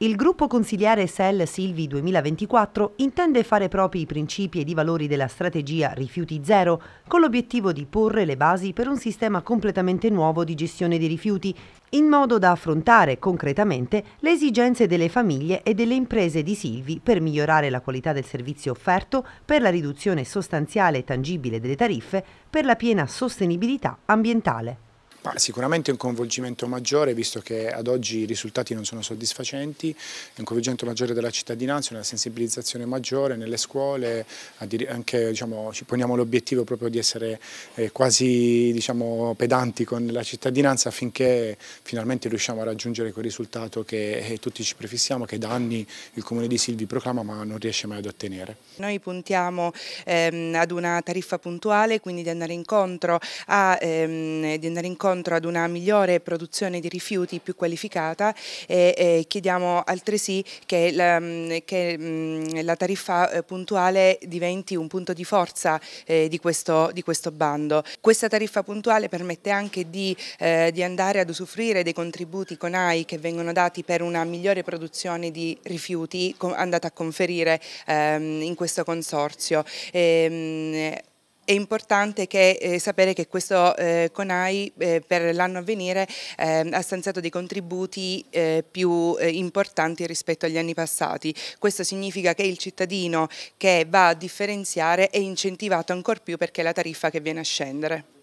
Il gruppo consigliare SEL Silvi 2024 intende fare propri i principi ed i valori della strategia Rifiuti Zero con l'obiettivo di porre le basi per un sistema completamente nuovo di gestione dei rifiuti, in modo da affrontare concretamente le esigenze delle famiglie e delle imprese di Silvi per migliorare la qualità del servizio offerto, per la riduzione sostanziale e tangibile delle tariffe, per la piena sostenibilità ambientale. Ma sicuramente un coinvolgimento maggiore, visto che ad oggi i risultati non sono soddisfacenti, un coinvolgimento maggiore della cittadinanza, una sensibilizzazione maggiore nelle scuole, anche, diciamo, ci poniamo l'obiettivo proprio di essere eh, quasi diciamo, pedanti con la cittadinanza affinché finalmente riusciamo a raggiungere quel risultato che eh, tutti ci prefissiamo, che da anni il Comune di Silvi proclama ma non riesce mai ad ottenere. Noi puntiamo ehm, ad una tariffa puntuale, quindi di andare incontro, a, ehm, di andare incontro incontro ad una migliore produzione di rifiuti più qualificata e, chiediamo altresì che la, mm, che, mm, la tariffa eh, puntuale diventi un punto di forza eh, di, questo, di, questo, bando. Questa tariffa puntuale permette anche di, eh, di, andare ad usufruire dei contributi con AI che vengono dati per una migliore produzione di rifiuti andata a conferire ehm, in questo consorzio. E, ehm, è importante che, eh, sapere che questo eh, CONAI eh, per l'anno a venire ehm, ha stanziato dei contributi eh, più eh, importanti rispetto agli anni passati. Questo significa che il cittadino che va a differenziare è incentivato ancora più perché è la tariffa che viene a scendere.